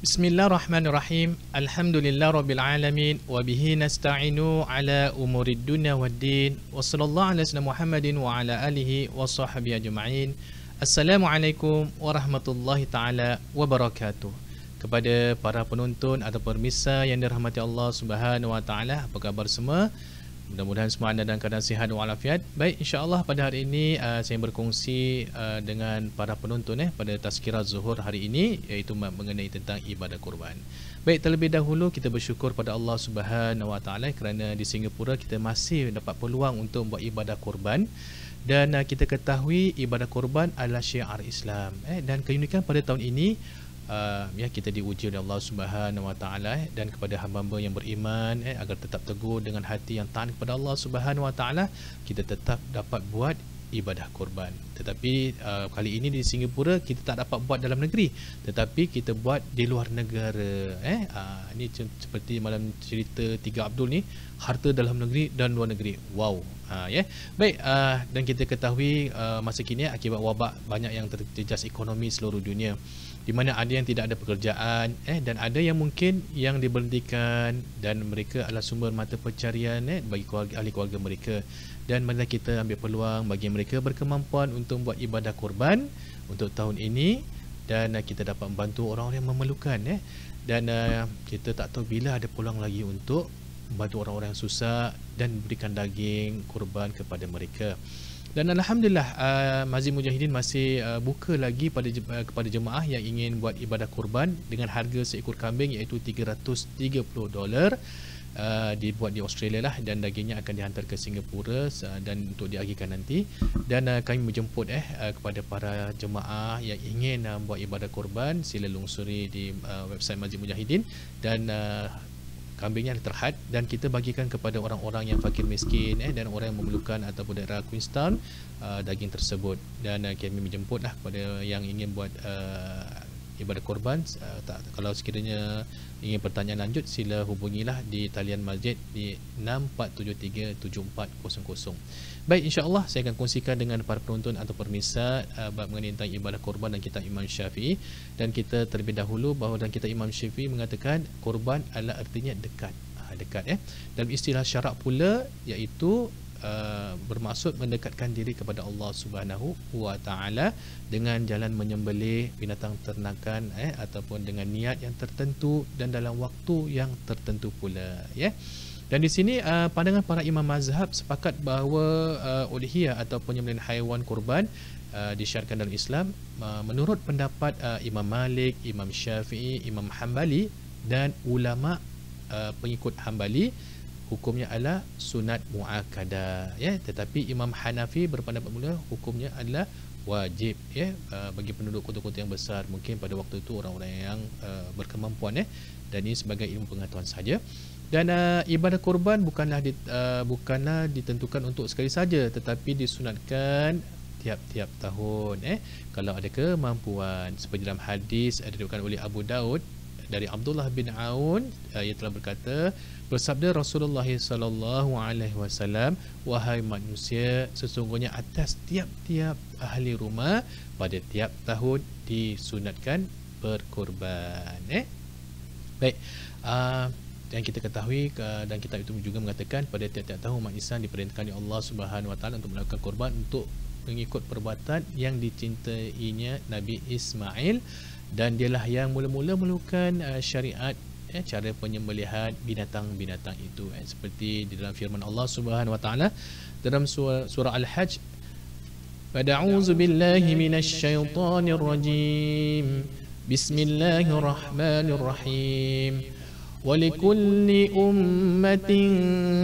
Bismillahirrahmanirrahim. Alhamdulillah rabbil alamin wa nasta'inu ala umurid dunya waddin. Wa sallallahu alaihi wasallam Muhammadin wa ala alihi wa sahbihi ajma'in. Assalamualaikum warahmatullahi taala wabarakatuh. Kepada para penonton atau permisa yang dirahmati Allah Subhanahu wa taala, apa khabar semua? Mudah-mudahan semua anda dalam keadaan sihat walafiat. Baik, insya Allah pada hari ini uh, saya berkongsi uh, dengan para penonton eh, pada tazkirah zuhur hari ini iaitu mengenai tentang ibadah kurban. Baik, terlebih dahulu kita bersyukur pada Allah Subhanahu Wa Taala kerana di Singapura kita masih dapat peluang untuk buat ibadah kurban dan uh, kita ketahui ibadah kurban adalah syiar Islam. Eh, dan keunikan pada tahun ini uh, ya kita diuji oleh Allah Subhanahu Wa Taala eh, dan kepada hamba-hamba yang beriman eh, agar tetap teguh dengan hati yang taat kepada Allah Subhanahu Wa Taala kita tetap dapat buat ibadah kurban. Tetapi uh, kali ini di Singapura kita tak dapat buat dalam negeri tetapi kita buat di luar negara eh uh, ini seperti malam cerita Tiga Abdul ni harta dalam negeri dan luar negeri. Wow. Uh, ya. Yeah. Baik uh, dan kita ketahui uh, masa kini akibat wabak banyak yang terjejas ekonomi seluruh dunia di mana ada yang tidak ada pekerjaan eh dan ada yang mungkin yang diberhentikan dan mereka adalah sumber mata pencarian eh bagi keluarga, ahli keluarga mereka dan mari kita ambil peluang bagi mereka berkemampuan untuk buat ibadah korban untuk tahun ini dan eh, kita dapat membantu orang-orang yang memerlukan eh dan eh, kita tak tahu bila ada peluang lagi untuk bantu orang-orang yang susah dan berikan daging kurban kepada mereka. Dan alhamdulillah uh, Masjid Mujahidin masih uh, buka lagi pada uh, kepada jemaah yang ingin buat ibadah kurban dengan harga seekor kambing iaitu 330 dolar uh, dibuat di Australia lah dan dagingnya akan dihantar ke Singapura uh, dan untuk diagihkan nanti dan uh, kami menjemput eh uh, kepada para jemaah yang ingin uh, buat ibadah kurban sila lungsuri di uh, website Masjid Mujahidin dan uh, kambingnya ada terhad dan kita bagikan kepada orang-orang yang fakir miskin eh dan orang yang memerlukan ataupun daerah Queenstown uh, daging tersebut dan uh, kami menjemputlah kepada yang ingin buat uh, ibadah korban uh, tak, kalau sekiranya ingin pertanyaan lanjut sila hubungilah di talian masjid di 6437400 baik insyaAllah saya akan kongsikan dengan para penonton atau permisa uh, eh, bab mengenai tentang ibadah korban dan kitab Imam Syafi'i dan kita terlebih dahulu bahawa dalam kitab Imam Syafi'i mengatakan korban adalah artinya dekat ah, dekat ya eh. dalam istilah syarak pula iaitu uh, bermaksud mendekatkan diri kepada Allah Subhanahu wa taala dengan jalan menyembelih binatang ternakan eh ataupun dengan niat yang tertentu dan dalam waktu yang tertentu pula ya yeah? dan di sini uh, pandangan para imam mazhab sepakat bahawa uh, eh, udhiyah atau penyembelihan haiwan kurban Uh, disyarkan dalam Islam uh, menurut pendapat uh, Imam Malik, Imam Syafi'i, Imam Hambali dan ulama uh, pengikut Hambali hukumnya adalah sunat muakada, ya tetapi Imam Hanafi berpendapat mula hukumnya adalah wajib ya ah, bagi penduduk kota-kota yang besar mungkin pada waktu itu orang-orang yang uh, berkemampuan ya dan ini sebagai ilmu pengetahuan saja dan uh, ibadah kurban bukanlah di, uh, bukanlah ditentukan untuk sekali saja tetapi disunatkan tiap-tiap tahun eh kalau ada kemampuan seperti dalam hadis diriwayatkan oleh Abu Daud dari Abdullah bin Aun uh, yang telah berkata bersabda Rasulullah sallallahu alaihi wasallam wahai manusia sesungguhnya atas tiap-tiap ahli rumah pada tiap tahun disunatkan berkorban eh baik uh, yang kita ketahui eh, dan kita itu juga mengatakan pada tiap-tiap tahun umat Islam diperintahkan oleh Allah Subhanahu Wa Taala untuk melakukan korban untuk mengikut perbuatan yang dicintainya Nabi Ismail dan dialah yang mula-mula melakukan uh, syariat eh, cara penyembelihan binatang-binatang itu eh. seperti di dalam firman Allah Subhanahu wa taala dalam surah, surah al-hajj Fada'uzu billahi minasy syaithanir rajim Bismillahirrahmanirrahim ولكل أمة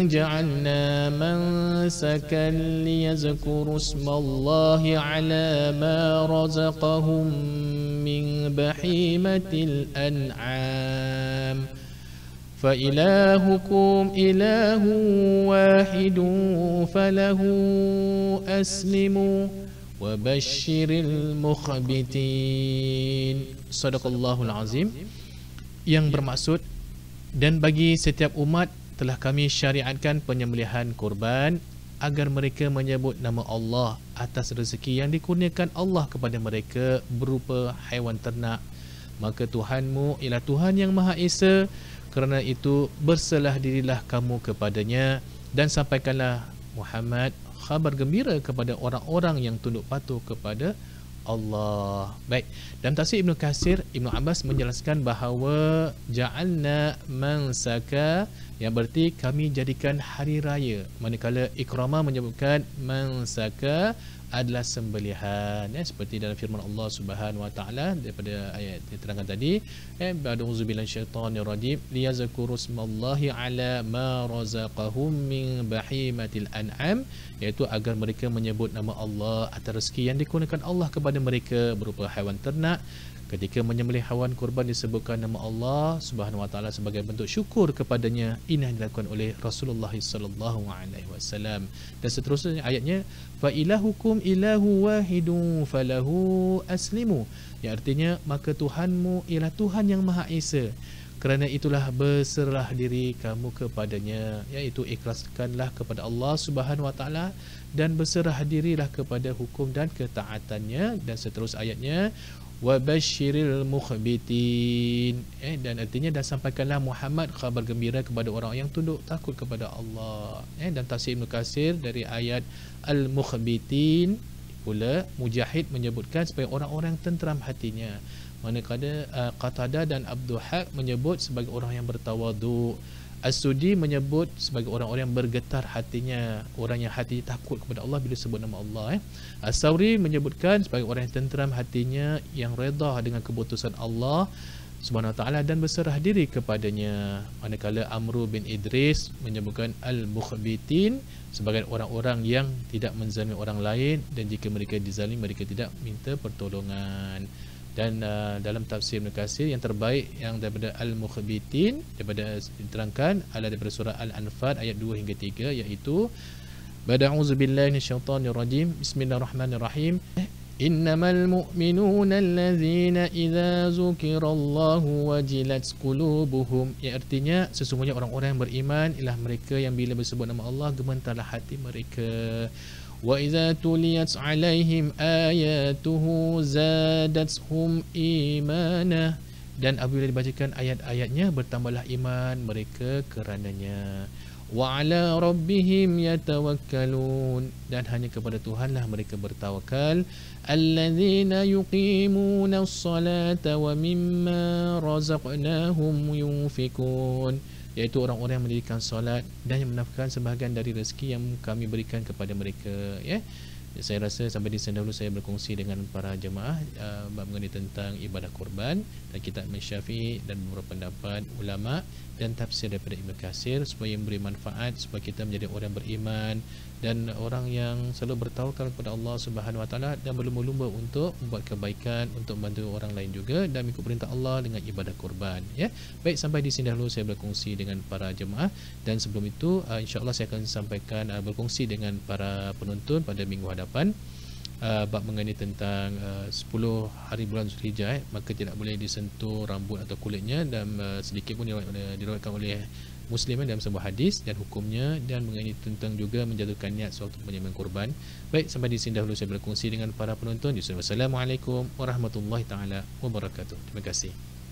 جعلنا منسكا ليذكروا اسم الله على ما رزقهم من بحيمة الأنعام فإلهكم إله واحد فله أسلموا وبشر المخبتين صدق الله العظيم yang bermaksud dan bagi setiap umat telah kami syariatkan penyembelihan kurban agar mereka menyebut nama Allah atas rezeki yang dikurniakan Allah kepada mereka berupa haiwan ternak. Maka Tuhanmu ialah Tuhan yang Maha Esa. Kerana itu berselah dirilah kamu kepadanya dan sampaikanlah Muhammad khabar gembira kepada orang-orang yang tunduk patuh kepada Allah. Baik. Dalam tafsir Ibnu Kasir, Ibnu Abbas menjelaskan bahawa ja'alna mansaka yang berarti kami jadikan hari raya. Manakala ikrama menyebutkan mansaka adalah sembelihan ya seperti dalam firman Allah Subhanahu wa taala daripada ayat yang terangkan tadi ya eh, ba'duzu billahi syaitanir rajim liyazkuru smallahi ala ma razaqahum min bahimatil an'am iaitu agar mereka menyebut nama Allah atas rezeki yang dikurniakan Allah kepada mereka berupa haiwan ternak Ketika menyembelih hewan kurban disebutkan nama Allah Subhanahu wa taala sebagai bentuk syukur kepadanya ini yang dilakukan oleh Rasulullah sallallahu alaihi wasallam. Dan seterusnya ayatnya fa ilahukum ilahu wahidu falahu aslimu. Yang artinya maka Tuhanmu ialah Tuhan yang Maha Esa. Kerana itulah berserah diri kamu kepadanya iaitu ikhlaskanlah kepada Allah Subhanahu wa taala dan berserah dirilah kepada hukum dan ketaatannya dan seterusnya ayatnya wabashiril mukhbitin eh dan artinya dah sampaikanlah Muhammad khabar gembira kepada orang yang tunduk takut kepada Allah eh dan tafsir Ibnu Katsir dari ayat al mukhbitin pula mujahid menyebutkan supaya orang-orang yang tenteram hatinya manakala uh, Qatada dan Abdul Haq menyebut sebagai orang yang bertawaduk As-Sudi menyebut sebagai orang-orang yang bergetar hatinya Orang yang hati takut kepada Allah bila sebut nama Allah eh. As-Sawri menyebutkan sebagai orang yang tenteram hatinya Yang reda dengan keputusan Allah Subhanahu wa ta'ala dan berserah diri kepadanya Manakala Amru bin Idris menyebutkan Al-Mukhbitin Sebagai orang-orang yang tidak menzalimi orang lain Dan jika mereka dizalimi mereka tidak minta pertolongan dan uh, dalam tafsir Ibn Kasir yang terbaik yang daripada Al-Mukhbitin daripada diterangkan adalah daripada surah Al-Anfal ayat 2 hingga 3 iaitu Bada'uzu billahi minasyaitonir rajim Bismillahirrahmanirrahim Innamal mu'minuna allazina idza zukirallahu wajilat qulubuhum yang artinya sesungguhnya orang-orang yang beriman ialah mereka yang bila bersebut nama Allah gemetarlah hati mereka وإذا تليت عليهم آياته زادتهم إيمانا dan apabila dibacakan ayat-ayatnya bertambahlah iman mereka kerananya wa ala rabbihim yatawakkalun dan hanya kepada Tuhanlah mereka bertawakal alladzina yuqimunas salata wa mimma razaqnahum yunfikun iaitu orang-orang yang mendirikan solat dan yang menafkahkan sebahagian dari rezeki yang kami berikan kepada mereka ya saya rasa sampai di sini dulu saya berkongsi dengan para jemaah uh, mengenai tentang ibadah kurban dan kita Syafi'i dan beberapa pendapat ulama dan tafsir daripada Ibn Kasir supaya memberi manfaat supaya kita menjadi orang beriman dan orang yang selalu bertawakal kepada Allah Subhanahu Wa Taala dan berlumba-lumba untuk membuat kebaikan untuk membantu orang lain juga dan ikut perintah Allah dengan ibadah kurban ya baik sampai di sini dahulu saya berkongsi dengan para jemaah dan sebelum itu uh, insyaallah saya akan sampaikan uh, berkongsi dengan para penonton pada minggu hadapan persiapan uh, bab mengenai tentang uh, 10 hari bulan Zulhijjah eh, maka tidak boleh disentuh rambut atau kulitnya dan uh, sedikit pun eh, diriwayatkan oleh Muslim eh, dalam sebuah hadis dan hukumnya dan mengenai tentang juga menjatuhkan niat sewaktu penyembahan kurban. Baik sampai di sini dahulu saya berkongsi dengan para penonton. Assalamualaikum warahmatullahi taala wabarakatuh. Terima kasih.